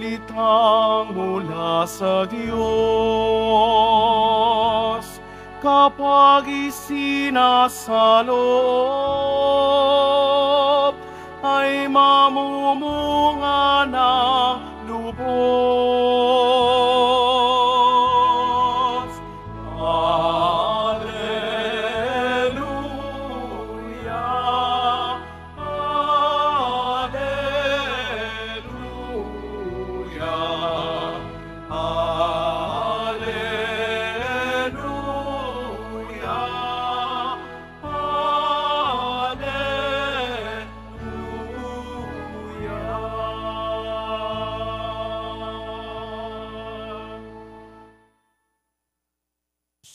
salitang mula sa Diyos kapag isinasalob ay mamumunga na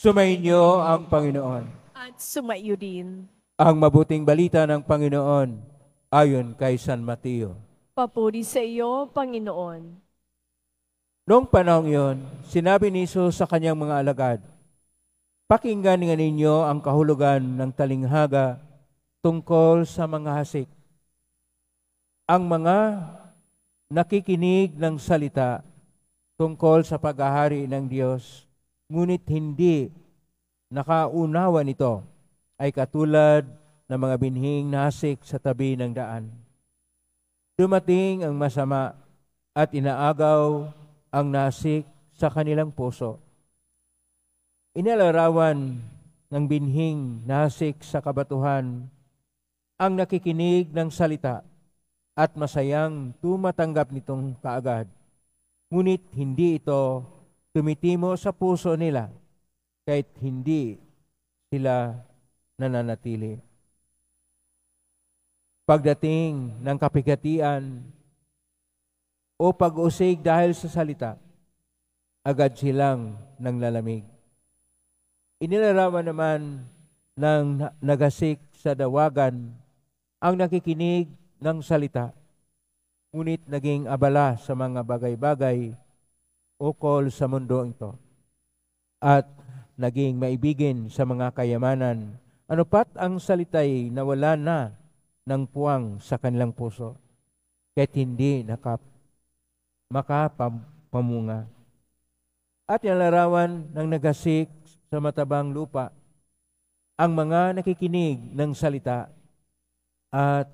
Sumainyo ang Panginoon. At sumayo din. Ang mabuting balita ng Panginoon ayon kay San Mateo. Papuri sa iyo, Panginoon. Noong panahon yon, sinabi ni Jesus sa kanyang mga alagad, Pakinggan nga ninyo ang kahulugan ng talinghaga tungkol sa mga hasik. Ang mga nakikinig ng salita tungkol sa paghahari ng Diyos ngunit hindi nakaunawa nito ay katulad ng mga binhing nasik sa tabi ng daan. Dumating ang masama at inaagaw ang nasik sa kanilang puso. Inalarawan ng binhing nasik sa kabatuhan ang nakikinig ng salita at masayang tumatanggap nitong kaagad. Ngunit hindi ito tumitimo sa puso nila kahit hindi sila nananatili. Pagdating ng kapigatian o pag-usig dahil sa salita, agad silang nanglalamig. Inilarawan naman ng nagasik sa dawagan ang nakikinig ng salita, ngunit naging abala sa mga bagay-bagay ukol sa mundo ito at naging maibigin sa mga kayamanan. Ano pat ang salitay na wala na ng puwang sa kanilang puso kahit hindi nakap makapamunga. At inalarawan ng nagasik sa matabang lupa ang mga nakikinig ng salita at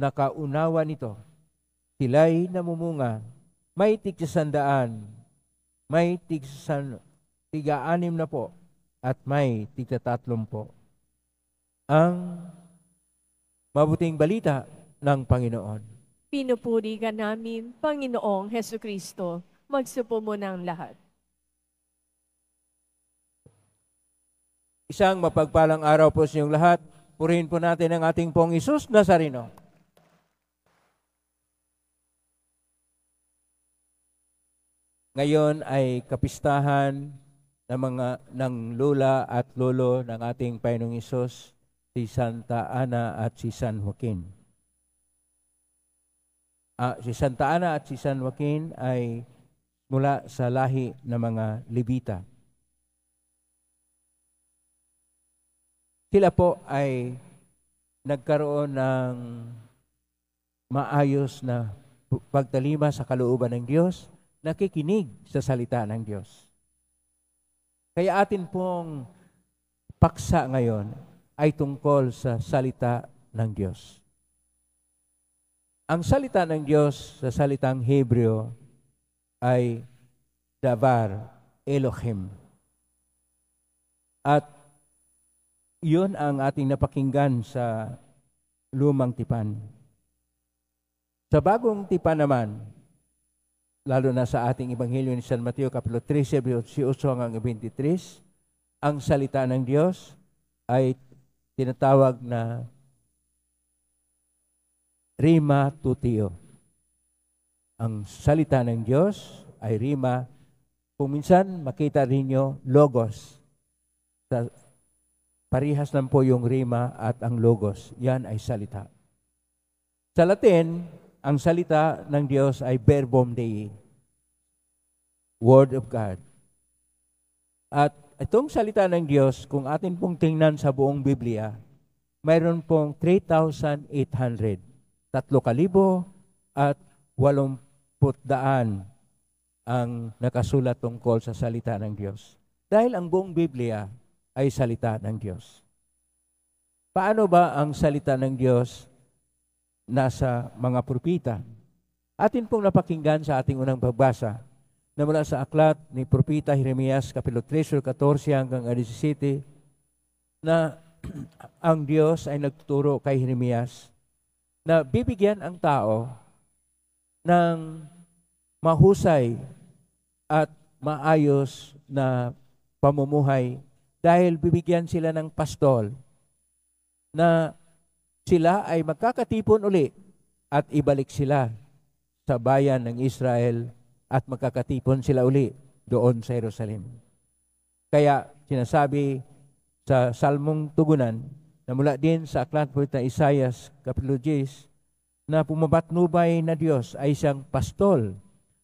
nakaunawa nito. Sila'y namumunga may tigsasandaan, may tigsasan, tiga-anim na po, at may tigtatatlong po. Ang mabuting balita ng Panginoon. Pinupuri ka namin, Panginoong Heso Kristo. Magsupo mo ng lahat. Isang mapagpalang araw po sa inyong lahat. Purihin po natin ang ating pong Isus Nazareno. Ngayon ay kapistahan ng mga ng lula at lolo ng ating Panginoong Isos, si Santa Ana at si San Joaquin. Ah, si Santa Ana at si San Joaquin ay mula sa lahi ng mga Levita. Sila po ay nagkaroon ng maayos na pagtalima sa kalooban ng Diyos nakikinig sa salita ng Diyos. Kaya atin pong paksa ngayon ay tungkol sa salita ng Diyos. Ang salita ng Diyos sa salitang Hebreo ay Davar Elohim. At yun ang ating napakinggan sa lumang tipan. Sa bagong tipan naman, lalo na sa ating Ebanghelyo ni San Mateo, Kapitulo 13, 18 23, ang salita ng Diyos ay tinatawag na Rima Tutio. Ang salita ng Diyos ay Rima. Kung minsan makita rin nyo, Logos. Sa parihas lang po yung Rima at ang Logos. Yan ay salita. Sa Latin, ang salita ng Diyos ay verbum Dei, Word of God. At itong salita ng Diyos, kung atin pong tingnan sa buong Biblia, mayroon pong 3,800, tatlo kalibo at walumput daan ang nakasulat tungkol sa salita ng Diyos. Dahil ang buong Biblia ay salita ng Diyos. Paano ba ang salita ng Diyos nasa mga propita. Atin pong napakinggan sa ating unang pagbasa na mula sa aklat ni Propita Jeremias, Kapilo 13, 14 hanggang 17, na ang Diyos ay nagtuturo kay Jeremias na bibigyan ang tao ng mahusay at maayos na pamumuhay dahil bibigyan sila ng pastol na sila ay magkakatipon uli at ibalik sila sa bayan ng Israel at magkakatipon sila uli doon sa Jerusalem. Kaya sinasabi sa Salmong Tugunan na mula din sa aklat po ng Isayas, Kapitulo 10, na pumabatnubay na Diyos ay siyang pastol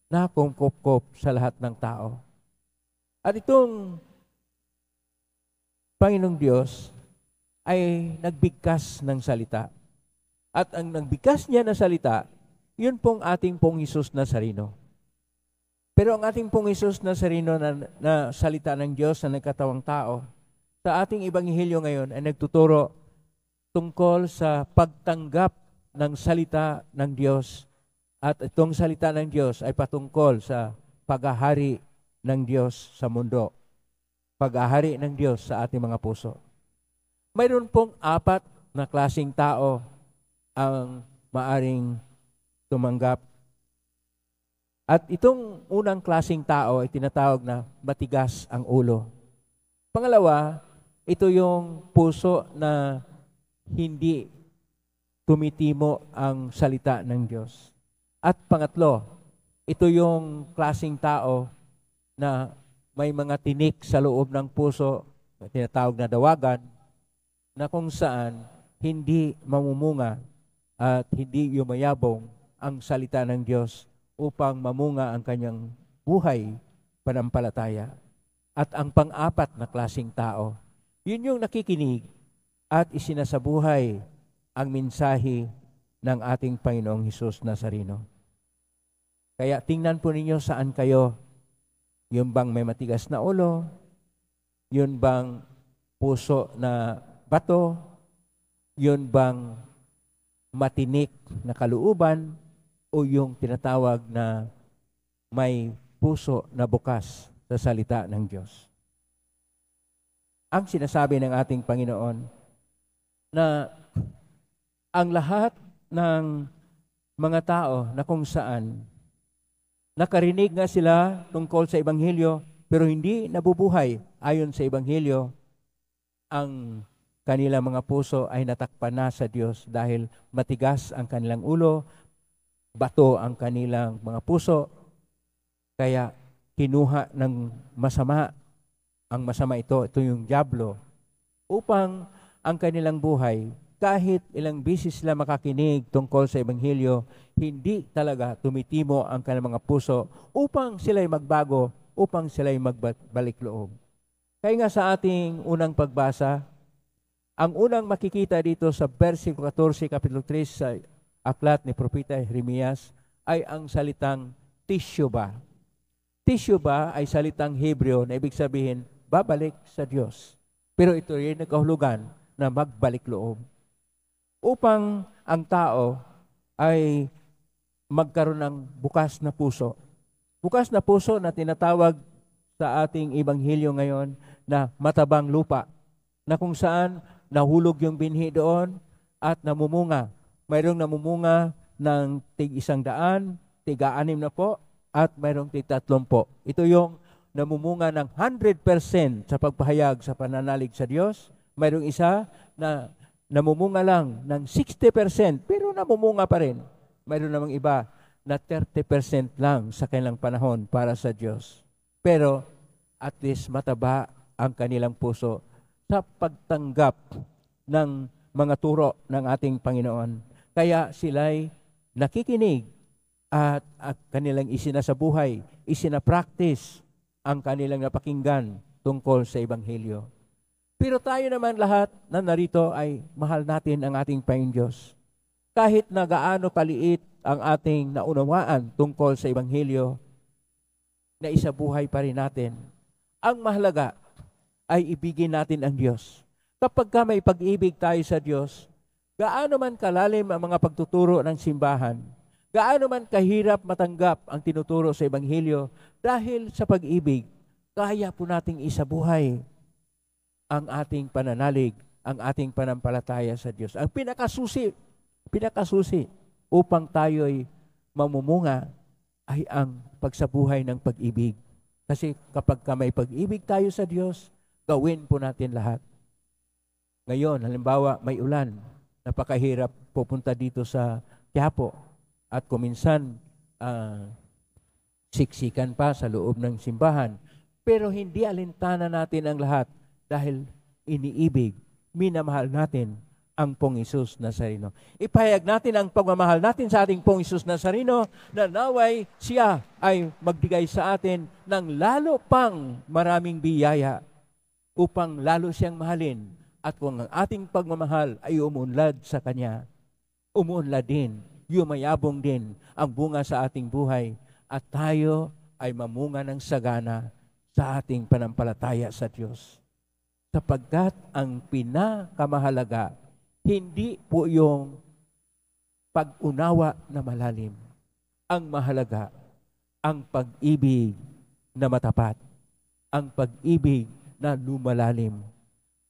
na kumkop sa lahat ng tao. At itong Panginoong Diyos ay nagbigkas ng salita. At ang nagbigkas niya na salita, yun pong ating pong Isus Nazareno. Pero ang ating pong Isus Nazareno na, na salita ng Diyos na nagkatawang tao, sa ating ibanghilyo ngayon ay nagtuturo tungkol sa pagtanggap ng salita ng Diyos. At itong salita ng Diyos ay patungkol sa paghahari ng Diyos sa mundo. Paghahari ng Diyos sa ating mga puso mayroon pong apat na klasing tao ang maaring tumanggap. At itong unang klasing tao ay tinatawag na matigas ang ulo. Pangalawa, ito yung puso na hindi tumitimo ang salita ng Diyos. At pangatlo, ito yung klasing tao na may mga tinik sa loob ng puso, tinatawag na dawagan, na kung saan hindi mamumunga at hindi yumayabong ang salita ng Diyos upang mamunga ang kanyang buhay panampalataya at ang pang-apat na klasing tao. Yun yung nakikinig at isinasabuhay ang mensahe ng ating Panginoong Hesus Nazareno. Kaya tingnan po ninyo saan kayo. Yun bang may matigas na ulo? Yun bang puso na bato, yun bang matinik na kaluuban o yung tinatawag na may puso na bukas sa salita ng Diyos. Ang sinasabi ng ating Panginoon na ang lahat ng mga tao na kung saan nakarinig nga sila tungkol sa Ebanghelyo pero hindi nabubuhay ayon sa Ebanghelyo, ang kanilang mga puso ay natakpan na sa Diyos dahil matigas ang kanilang ulo, bato ang kanilang mga puso, kaya kinuha ng masama ang masama ito, ito yung Diablo, upang ang kanilang buhay, kahit ilang bisis sila makakinig tungkol sa Ebanghelyo, hindi talaga tumitimo ang kanilang mga puso upang sila'y magbago, upang sila'y magbalik loob. Kaya nga sa ating unang pagbasa, ang unang makikita dito sa versikulo 14, Kapitulo 3 sa aklat ni Propeta Jeremias ay ang salitang Tishubah. Tishubah ay salitang Hebreo na ibig sabihin, babalik sa Diyos. Pero ito ay nagkahulugan na magbalik loob. Upang ang tao ay magkaroon ng bukas na puso. Bukas na puso na tinatawag sa ating ibanghilyo ngayon na matabang lupa na kung saan nahulog yung binhi doon at namumunga. Mayroong namumunga ng tig isang daan, tiga anim na po, at mayroong tig po. Ito yung namumunga ng 100% sa pagpahayag sa pananalig sa Diyos. Mayroong isa na namumunga lang ng 60% pero namumunga pa rin. Mayroon namang iba na 30% lang sa kanilang panahon para sa Diyos. Pero at least mataba ang kanilang puso sa pagtanggap ng mga turo ng ating Panginoon. Kaya sila'y nakikinig at, at kanilang isinasabuhay, isinapractice ang kanilang napakinggan tungkol sa Ebanghelyo. Pero tayo naman lahat na narito ay mahal natin ang ating Panginoon Diyos. Kahit na gaano kaliit ang ating naunawaan tungkol sa Ebanghelyo, na isabuhay pa rin natin. Ang mahalaga ay ibigin natin ang Diyos. Kapag ka may pag-ibig tayo sa Diyos, gaano man kalalim ang mga pagtuturo ng simbahan, gaano man kahirap matanggap ang tinuturo sa Ebanghelyo, dahil sa pag-ibig, kaya po nating isabuhay ang ating pananalig, ang ating panampalataya sa Diyos. Ang pinakasusi, pinakasusi upang tayo'y mamumunga ay ang pagsabuhay ng pag-ibig. Kasi kapag ka may pag-ibig tayo sa Diyos, gawin po natin lahat. Ngayon, halimbawa, may ulan, napakahirap pupunta dito sa Quiapo at kuminsan uh, ah, siksikan pa sa loob ng simbahan. Pero hindi alintana natin ang lahat dahil iniibig, minamahal natin ang pong Isus Nazareno. Ipahayag natin ang pagmamahal natin sa ating pong Isus Nazareno na naway siya ay magbigay sa atin ng lalo pang maraming biyaya upang lalo siyang mahalin at kung ang ating pagmamahal ay umunlad sa Kanya, umunlad din, yumayabong din ang bunga sa ating buhay at tayo ay mamunga ng sagana sa ating panampalataya sa Diyos. Sapagkat ang pinakamahalaga, hindi po yung pag-unawa na malalim. Ang mahalaga, ang pag-ibig na matapat. Ang pag-ibig na lumalalim.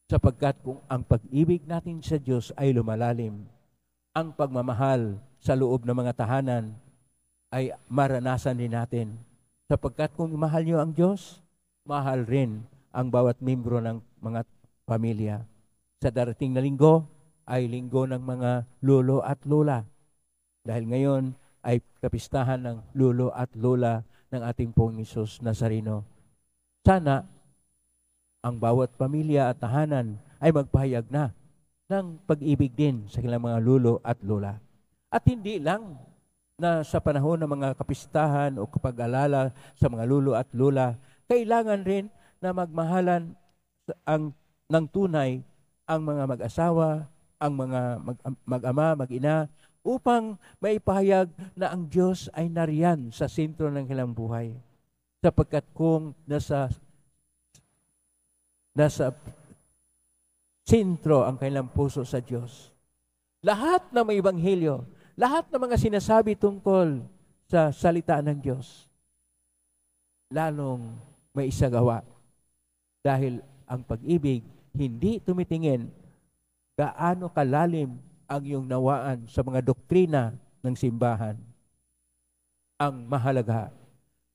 Sapagkat kung ang pag-ibig natin sa Diyos ay lumalalim, ang pagmamahal sa loob ng mga tahanan ay maranasan din natin. Sapagkat kung mahal niyo ang Diyos, mahal rin ang bawat membro ng mga pamilya. Sa darating na linggo ay linggo ng mga lolo at lola. Dahil ngayon ay kapistahan ng lolo at lola ng ating pong Isus Nazareno. Sana ang bawat pamilya at tahanan ay magpahayag na ng pag-ibig din sa kanilang mga lulo at lola. At hindi lang na sa panahon ng mga kapistahan o kapag-alala sa mga lulo at lola, kailangan rin na magmahalan ang ng tunay ang mga mag-asawa, ang mga mag, ama mag-ina upang maipahayag na ang Diyos ay nariyan sa sentro ng kanilang buhay. Sapagkat kung nasa Nasa sentro ang kanilang puso sa Diyos. Lahat ng mga ebanghelyo, lahat ng mga sinasabi tungkol sa salita ng Diyos, lalong may isagawa. Dahil ang pag-ibig hindi tumitingin gaano kalalim ang iyong nawaan sa mga doktrina ng simbahan. Ang mahalaga,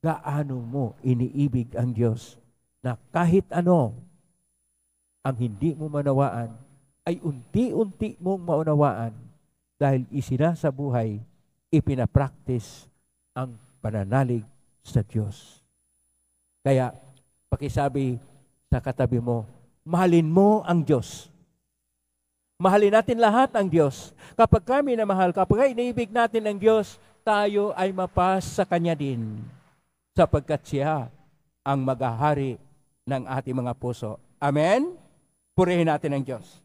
gaano mo iniibig ang Diyos na kahit ano ang hindi mo manawaan ay unti-unti mong maunawaan dahil isinasabuhay, ipinapraktis ang pananalig sa Diyos. Kaya, pakisabi sa katabi mo, mahalin mo ang Diyos. Mahalin natin lahat ang Diyos. Kapag kami na mahal, kapag iniibig natin ang Diyos, tayo ay mapas sa Kanya din. Sapagkat siya ang magahari ng ating mga puso. Amen? Purihin natin ang Diyos.